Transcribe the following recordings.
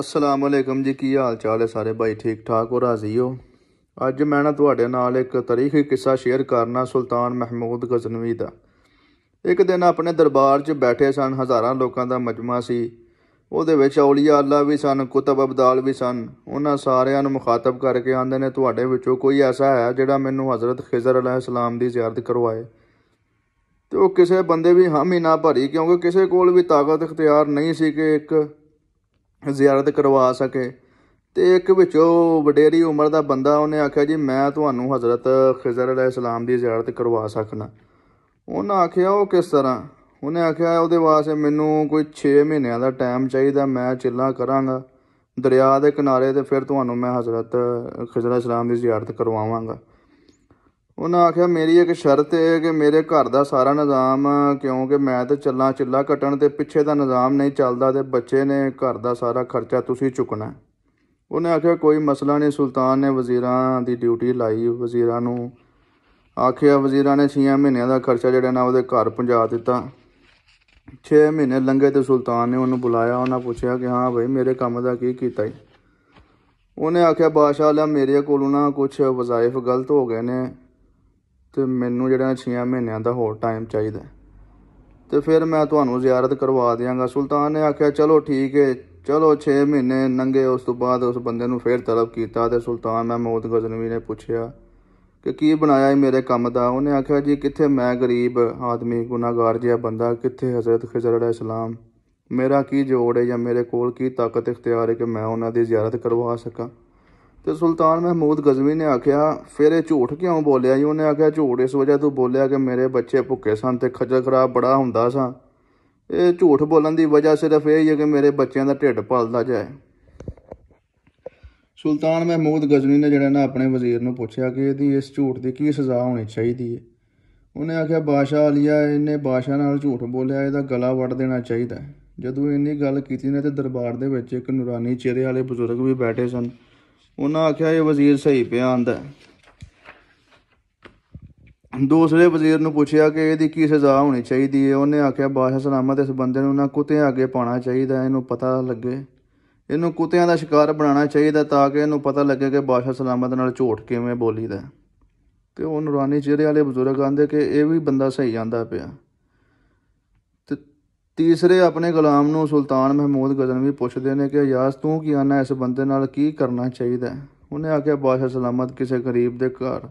ਅਸਲਾਮ ਅਲੈਕਮ ਜੀ ਕੀ ਹਾਲ ਚਾਲ ਹੈ ਸਾਰੇ ਭਾਈ ਠੀਕ ਠਾਕ ਹੋ ਰਾਜ਼ੀ ਹੋ ਅੱਜ ਮੈਂ ਨਾ ਤੁਹਾਡੇ ਨਾਲ ਇੱਕ ਤਾਰੀਖੀ ਕਿੱਸਾ ਸ਼ੇਅਰ ਕਰਨਾ ਸੁਲਤਾਨ ਮਹਿਮੂਦ ਗਜ਼ਨਵੀ ਦਾ ਇੱਕ ਦਿਨ ਆਪਣੇ ਦਰਬਾਰ 'ਚ ਬੈਠੇ ਸਨ ਹਜ਼ਾਰਾਂ ਲੋਕਾਂ ਦਾ ਮਜਮਾ ਸੀ ਉਹਦੇ ਵਿੱਚ ਔਲੀਆ ਅੱਲਾ ਵੀ ਸਨ ਕੁਤਬ ਅਬਦਾਲ ਵੀ ਸਨ ਉਹਨਾਂ ਸਾਰਿਆਂ ਨੂੰ ਮੁਖਾਤਬ ਕਰਕੇ ਆਂਦੇ ਨੇ ਤੁਹਾਡੇ ਵਿੱਚੋਂ ਕੋਈ ਐਸਾ ਹੈ ਜਿਹੜਾ ਮੈਨੂੰ ਹਜ਼ਰਤ ਖਿਜ਼ਰ ਅਲੈਹਿਸਲਾਮ ਦੀ ਜ਼ਿਆਰਤ ਕਰਵਾਏ ਤੇ ਉਹ ਕਿਸੇ ਬੰਦੇ ਵੀ ਹਾਮੀ ਨਾ ਭਰੀ ਕਿਉਂਕਿ ਕਿਸੇ ਕੋਲ ਵੀ ਤਾਕਤ ਇਖਤਿਆਰ ਨਹੀਂ ਸੀ ਕਿ ਇੱਕ ਜ਼ਿਆਰਤ ਕਰਵਾ ਸਕੇ ਤੇ ਇੱਕ ਵਿੱਚ ਉਹ ਵਡੇਰੀ ਉਮਰ ਦਾ ਬੰਦਾ ਉਹਨੇ ਆਖਿਆ ਜੀ ਮੈਂ ਤੁਹਾਨੂੰ ਹਜ਼ਰਤ ਖਿਜ਼ਰ ਅਲੈਹਿਸਲਾਮ ਦੀ ਜ਼ਿਆਰਤ ਕਰਵਾ ਸਕਣਾ ਉਹਨਾਂ ਆਖਿਆ ਉਹ ਕਿਸ ਤਰ੍ਹਾਂ ਉਹਨੇ ਆਖਿਆ ਉਹਦੇ ਵਾਸਤੇ ਮੈਨੂੰ ਕੋਈ 6 ਮਹੀਨਿਆਂ ਦਾ ਟਾਈਮ ਚਾਹੀਦਾ ਮੈਂ ਚਿੱਲਾ ਕਰਾਂਗਾ ਦਰਿਆ ਦੇ ਕਿਨਾਰੇ ਤੇ ਫਿਰ ਤੁਹਾਨੂੰ ਮੈਂ ਹਜ਼ਰਤ ਖਿਜ਼ਰ ਅਲੈਹਿਸਲਾਮ ਦੀ ਜ਼ਿਆਰਤ ਕਰਵਾਵਾਂਗਾ ਉਹਨਾਂ ਆਖਿਆ ਮੇਰੀ ਇੱਕ ਸ਼ਰਤ ਹੈ ਕਿ ਮੇਰੇ ਘਰ ਦਾ ਸਾਰਾ ਨਿਜ਼ਾਮ ਕਿਉਂਕਿ ਮੈਂ ਤੇ ਚੱਲਾਂ ਚਿੱਲਾ ਕਟਣ ਤੇ ਪਿੱਛੇ ਦਾ ਨਿਜ਼ਾਮ ਨਹੀਂ ਚੱਲਦਾ ਤੇ ਬੱਚੇ ਨੇ ਘਰ ਦਾ ਸਾਰਾ ਖਰਚਾ ਤੁਸੀਂ ਚੁੱਕਣਾ ਉਹਨੇ ਆਖਿਆ ਕੋਈ ਮਸਲਾ ਨਹੀਂ ਸੁਲਤਾਨ ਨੇ ਵਜ਼ੀਰਾਂ ਦੀ ਡਿਊਟੀ ਲਾਈ ਵਜ਼ੀਰਾਂ ਨੂੰ ਆਖਿਆ ਵਜ਼ੀਰਾਂ ਨੇ 6 ਮਹੀਨਿਆਂ ਦਾ ਖਰਚਾ ਜਿਹੜਾ ਨਾ ਉਹਦੇ ਘਰ ਪਹੁੰਚਾ ਦਿੱਤਾ 6 ਮਹੀਨੇ ਲੰਘੇ ਤੇ ਸੁਲਤਾਨ ਨੇ ਉਹਨੂੰ ਬੁਲਾਇਆ ਉਹਨਾਂ ਪੁੱਛਿਆ ਕਿ ਹਾਂ ਭਾਈ ਮੇਰੇ ਕੰਮ ਦਾ ਕੀ ਕੀਤਾ ਉਹਨੇ ਆਖਿਆ ਬਾਦਸ਼ਾਹ ਲਾ ਮੇਰੇ ਕੋਲੋਂ ਨਾ ਕੁਝ ਵਜ਼ਾਇਫ ਗਲਤ ਹੋ ਗਏ ਨੇ ਤੇ ਮੈਨੂੰ ਜਿਹੜਾ 6 ਮਹੀਨਿਆਂ ਦਾ ਹੋਰ ਟਾਈਮ ਚਾਹੀਦਾ ਤੇ ਫਿਰ ਮੈਂ ਤੁਹਾਨੂੰ ਜ਼ਿਆਰਤ ਕਰਵਾ ਦਿਆਂਗਾ ਸੁਲਤਾਨ ਨੇ ਆਖਿਆ ਚਲੋ ਠੀਕ ਹੈ ਚਲੋ 6 ਮਹੀਨੇ ਨੰਗੇ ਉਸ ਤੋਂ ਬਾਅਦ ਉਸ ਬੰਦੇ ਨੂੰ ਫੇਰ ਤਲਬ ਕੀਤਾ ਤੇ ਸੁਲਤਾਨ ਮਹਿਮੂਦ ਗਜ਼ਨਵੀ ਨੇ ਪੁੱਛਿਆ ਕਿ ਕੀ ਬਣਾਇਆ ਮੇਰੇ ਕੰਮ ਦਾ ਉਹਨੇ ਆਖਿਆ ਜੀ ਕਿੱਥੇ ਮੈਂ ਗਰੀਬ ਆਦਮੀ ਗੁਨਾਹਗਾਰ ਜਿਹਾ ਬੰਦਾ ਕਿੱਥੇ ਹਜ਼ਰਤ ਖਜ਼ਰ ਅਲੈਹ ਸਲਾਮ ਮੇਰਾ ਕੀ ਜੋੜ ਹੈ ਜਾਂ ਮੇਰੇ ਕੋਲ ਕੀ ਤਾਕਤ ਇਖਤਿਆਰ ਹੈ ਕਿ ਮੈਂ ਉਹਨਾਂ ਦੀ ਜ਼ਿਆਰਤ ਕਰਵਾ ਸਕਾਂ ਤੇ ਸੁਲਤਾਨ ਮਹਿਮੂਦ ਗਜ਼ਵੀ ਨੇ ਆਖਿਆ ਫਿਰ ਇਹ ਝੂਠ ਕਿਉਂ ਬੋਲਿਆ ਜੀ ਉਹਨੇ ਆਖਿਆ ਝੂਠ ਇਸ ਵਜ੍ਹਾ ਤੋਂ ਬੋਲਿਆ ਕਿ ਮੇਰੇ ਬੱਚੇ ਭੁੱਖੇ ਸਨ ਤੇ ਖੱਜਲ ਖਰਾਬ ਬੜਾ ਹੁੰਦਾ ਸਾਂ ਇਹ ਝੂਠ ਬੋਲਣ ਦੀ ਵਜ੍ਹਾ ਸਿਰਫ ਇਹ ਹੈ ਕਿ ਮੇਰੇ ਬੱਚਿਆਂ ਦਾ ਢਿੱਡ ਪਲਦਾ ਜਾਏ ਸੁਲਤਾਨ ਮਹਿਮੂਦ ਗਜ਼ਵੀ ਨੇ ਜਿਹੜਾ ਨਾ ਆਪਣੇ ਵਜ਼ੀਰ ਨੂੰ ਪੁੱਛਿਆ ਕਿ ਇਹਦੀ ਇਸ ਝੂਠ ਦੀ ਕੀ ਸਜ਼ਾ ਹੋਣੀ ਚਾਹੀਦੀ ਹੈ ਉਹਨੇ ਆਖਿਆ ਬਾਦਸ਼ਾਹ ਅਲੀਆ ਇਹਨੇ ਬਾਦਸ਼ਾਹ ਨਾਲ ਝੂਠ ਬੋਲਿਆ ਇਹਦਾ ਗਲਾ ਵੱਢ ਦੇਣਾ ਚਾਹੀਦਾ ਜਦੋਂ ਇੰਨੀ ਗੱਲ ਕੀਤੀ ਨੇ ਤੇ ਦਰਬਾਰ ਦੇ ਵਿੱਚ ਇੱਕ ਨੂਰਾਨੀ ਚਿਹਰੇ ਵਾਲੇ ਬਜ਼ੁਰਗ ਵੀ ਬੈਠੇ ਸਨ ਉਹਨਾਂ ਆਖਿਆ ਇਹ ਵਜ਼ੀਰ ਸਹੀ ਪਿਆੰਦਾ ਦੂਸਰੇ ਵਜ਼ੀਰ ਨੂੰ ਪੁੱਛਿਆ ਕਿ ਇਹਦੀ ਕੀ ਸਜ਼ਾ ਹੋਣੀ ਚਾਹੀਦੀ ਹੈ ਉਹਨੇ ਆਖਿਆ ਬਾਦਸ਼ਾਹ ਸਲਾਮਤ ਇਸ ਬੰਦੇ ਨੂੰ ਨਾ ਕੁੱਤਿਆਂ ਅੱਗੇ ਪਾਉਣਾ ਚਾਹੀਦਾ ਇਹਨੂੰ ਪਤਾ ਲੱਗੇ ਇਹਨੂੰ ਕੁੱਤਿਆਂ ਦਾ ਸ਼ਿਕਾਰ ਬਣਾਉਣਾ ਚਾਹੀਦਾ ਤਾਂ ਕਿ ਇਹਨੂੰ ਪਤਾ ਲੱਗੇ ਕਿ ਬਾਦਸ਼ਾਹ ਸਲਾਮਤ ਨਾਲ ਝੋਟ ਕਿਵੇਂ ਬੋਲੀਦਾ ਤੇ ਉਹ ਨੂਰਾਨੀ ਚਿਹਰੇ ਵਾਲੇ ਬਜ਼ੁਰਗ ਆਂਦੇ ਕਿ ਇਹ ਵੀ ਬੰਦਾ ਸਹੀ ਜਾਂਦਾ ਪਿਆ ਤੀਸਰੇ ਆਪਣੇ ਗੁਲਾਮ ਨੂੰ ਸੁਲਤਾਨ ਮਹਿਮੂਦ ਗਜ਼ਨਵੀ ਪੁੱਛਦੇ ਨੇ ਕਿ ਯਾਸ ਤੂੰ ਕੀ ਆਨਾ ਇਸ ਬੰਦੇ ਨਾਲ ਕੀ ਕਰਨਾ ਚਾਹੀਦਾ ਉਹਨੇ ਆਖਿਆ ਬਾਦਸ਼ਾਹ ਸਲਾਮਤ ਕਿਸੇ ਗਰੀਬ ਦੇ ਘਰ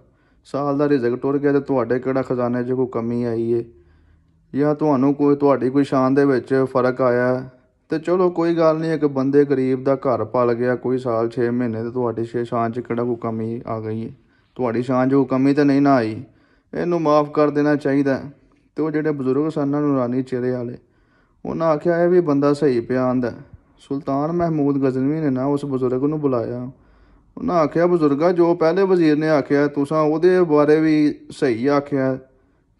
ਸਾਲ ਦਾ ਰਿਜ਼ਕ ਟੁਰ ਗਿਆ ਤੇ ਤੁਹਾਡੇ ਕਿਹੜਾ ਖਜ਼ਾਨੇ 'ਚ ਕੋਈ ਕਮੀ ਆਈ ਏ ਜਾਂ ਤੁਹਾਨੂੰ ਕੋਈ ਤੁਹਾਡੀ ਕੋਈ ਸ਼ਾਨ ਦੇ ਵਿੱਚ ਫਰਕ ਆਇਆ ਤੇ ਚਲੋ ਕੋਈ ਗੱਲ ਨਹੀਂ ਇੱਕ ਬੰਦੇ ਗਰੀਬ ਦਾ ਘਰ ਪਲ ਗਿਆ ਕੋਈ ਸਾਲ 6 ਮਹੀਨੇ ਤੇ ਤੁਹਾਡੀ ਛੇ ਸ਼ਾਨ 'ਚ ਕਿਹੜਾ ਕੋਈ ਕਮੀ ਆ ਗਈ ਏ ਤੁਹਾਡੀ ਸ਼ਾਨ 'ਚ ਕੋਈ ਕਮੀ ਤਾਂ ਨਹੀਂ ਨਾ ਆਈ ਇਹਨੂੰ ਮਾਫ ਕਰ ਦੇਣਾ ਚਾਹੀਦਾ ਤੇ ਉਹ ਜਿਹੜੇ ਬਜ਼ੁਰਗ ਸਨ ਉਹਨਾਂ ਨੂੰ ਰਾਨੀ ਚਿਹਰੇ ਵਾਲੇ ਉਹਨਾਂ ਆਖਿਆ ਇਹ ਵੀ ਬੰਦਾ ਸਹੀ ਪਿਆੰਦਾ ਸੁਲਤਾਨ ਮਹਿਮੂਦ ਗਜ਼ਨਵੀ ਨੇ ਨਾ ਉਸ ਬਜ਼ੁਰਗ ਨੂੰ ਬੁਲਾਇਆ ਉਹਨਾਂ ਆਖਿਆ ਬਜ਼ੁਰਗਾ ਜੋ ਪਹਿਲੇ ਵਜ਼ੀਰ ਨੇ ਆਖਿਆ ਤੁਸੀਂ ਉਹਦੇ ਬਾਰੇ ਵੀ ਸਹੀ ਆਖਿਆ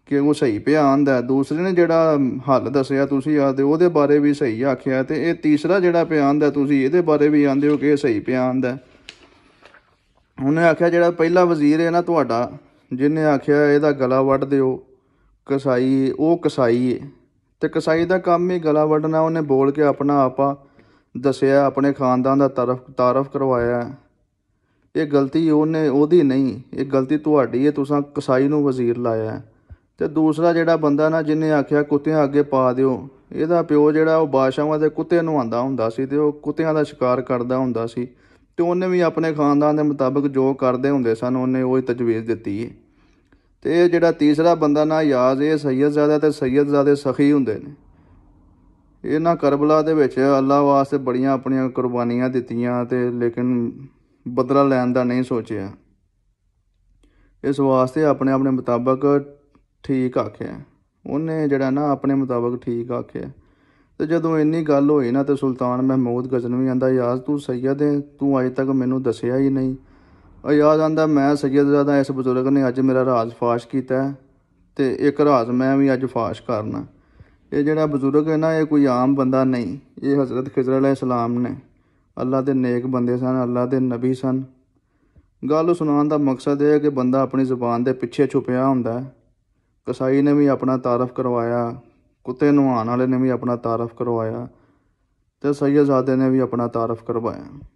ਕਿ ਉਹ ਸਹੀ ਪਿਆੰਦਾ ਦੂਸਰੇ ਨੇ ਜਿਹੜਾ ਹੱਲ ਦੱਸਿਆ ਤੁਸੀਂ ਆਦੇ ਉਹਦੇ ਬਾਰੇ ਵੀ ਸਹੀ ਆਖਿਆ ਤੇ ਇਹ ਤੀਸਰਾ ਜਿਹੜਾ ਪਿਆੰਦਾ ਤੁਸੀਂ ਇਹਦੇ ਬਾਰੇ ਵੀ ਆਂਦੇ ਹੋ ਕਿ ਇਹ ਸਹੀ ਪਿਆੰਦਾ ਉਹਨੇ ਆਖਿਆ ਜਿਹੜਾ ਪਹਿਲਾ ਵਜ਼ੀਰ ਹੈ ਨਾ ਤੁਹਾਡਾ ਜਿਨੇ ਆਖਿਆ ਇਹਦਾ ਗਲਾ ਵੱਢ ਦਿਓ ਕਸਾਈ ਉਹ ਕਸਾਈ ਹੈ ਤੇ ਕਸਾਈ ਦਾ ਕੰਮ ਹੀ ਗਲਾ ਵੜਨਾ ਉਹਨੇ ਬੋਲ ਕੇ ਆਪਣਾ ਆਪਾ ਦੱਸਿਆ ਆਪਣੇ ਖਾਨਦਾਨ ਦਾ ਤਾਰਫ ਤਾਰਫ ਕਰਵਾਇਆ ਇਹ ਗਲਤੀ ਉਹਨੇ ਉਹਦੀ ਨਹੀਂ ਇਹ ਗਲਤੀ ਤੁਹਾਡੀ ਹੈ ਤੁਸੀਂ ਕਸਾਈ ਨੂੰ ਵਜ਼ੀਰ ਲਾਇਆ ਤੇ ਦੂਸਰਾ ਜਿਹੜਾ ਬੰਦਾ ਨਾ ਜਿਨੇ ਆਖਿਆ ਕੁੱਤਿਆਂ ਅੱਗੇ ਪਾ ਦਿਓ ਇਹਦਾ ਪਿਓ ਜਿਹੜਾ ਉਹ ਬਾਦਸ਼ਾਹਾਂ ਦੇ ਕੁੱਤੇ ਨੂੰ ਆਂਦਾ ਹੁੰਦਾ ਸੀ ਤੇ ਉਹ ਕੁੱਤਿਆਂ ਦਾ ਸ਼ਿਕਾਰ ਕਰਦਾ ਹੁੰਦਾ ਸੀ ਤੇ ਉਹਨੇ ਵੀ ਆਪਣੇ ਖਾਨਦਾਨ ਦੇ ਮੁਤਾਬਕ ਜੋ ਕਰਦੇ ਹੁੰਦੇ ਸਨ ਉਹਨੇ ਉਹ ਹੀ ਤਜਵੀਜ਼ ਦਿੱਤੀ ਹੈ ਤੇ ਜਿਹੜਾ ਤੀਸਰਾ ਬੰਦਾ ਨਾ ਯਾਜ਼ ਇਹ ਜ਼ਾਦਾ ਤੇ ਜ਼ਾਦੇ ਸਖੀ ਹੁੰਦੇ ਨੇ ਇਹਨਾਂ ਕਰਬਲਾ ਦੇ ਵਿੱਚ ਅੱਲਾ ਵਾਸਤੇ ਬੜੀਆਂ ਆਪਣੀਆਂ ਕੁਰਬਾਨੀਆਂ ਦਿੱਤੀਆਂ ਤੇ ਲੇਕਿਨ ਬਦਲਾ ਲੈਣ ਦਾ ਨਹੀਂ ਸੋਚਿਆ ਇਸ ਵਾਸਤੇ ਆਪਣੇ ਆਪਣੇ ਮੁਤਾਬਕ ਠੀਕ ਆਖਿਆ ਉਹਨੇ ਜਿਹੜਾ ਨਾ ਆਪਣੇ ਮੁਤਾਬਕ ਠੀਕ ਆਖਿਆ ਤੇ ਜਦੋਂ ਇੰਨੀ ਗੱਲ ਹੋਈ ਨਾ ਤੇ ਸੁਲਤਾਨ ਮਹਿਮੂਦ ਗਜ਼ਨਵੀ ਆਂਦਾ ਯਾਰ ਤੂੰ ਸੈਦ ਹੈ ਤੂੰ ਅਜੇ ਤੱਕ ਮੈਨੂੰ ਦੱਸਿਆ ਹੀ ਨਹੀਂ और याद आता मैं सजद ज़्यादा इस बजुर्ग ने अज मेरा राज फाश किया तो एक राज मैं भी अज फाश करना ये जरा बजुर्ग है ना ये कोई आम बंदा नहीं ये हज़रत खिजर अल इस्लाम ने अल्लाह के नेक बंदे सन अल्लाह के नबी सन गल सुना का मकसद यह कि बंदा अपनी जबान के पिछे छुपया हों कसाई ने भी अपना तारफ करवाया कुत्ते नहाने वाले ने भी अपना तारफ करवाया तो सैयजादे ने भी अपना तारफ करवाया